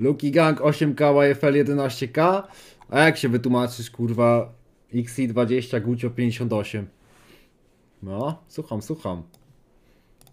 Lucky Gang 8K, YFL 11K. A jak się wytłumaczysz, kurwa, xi 20 Gucio 58. No, słucham, słucham.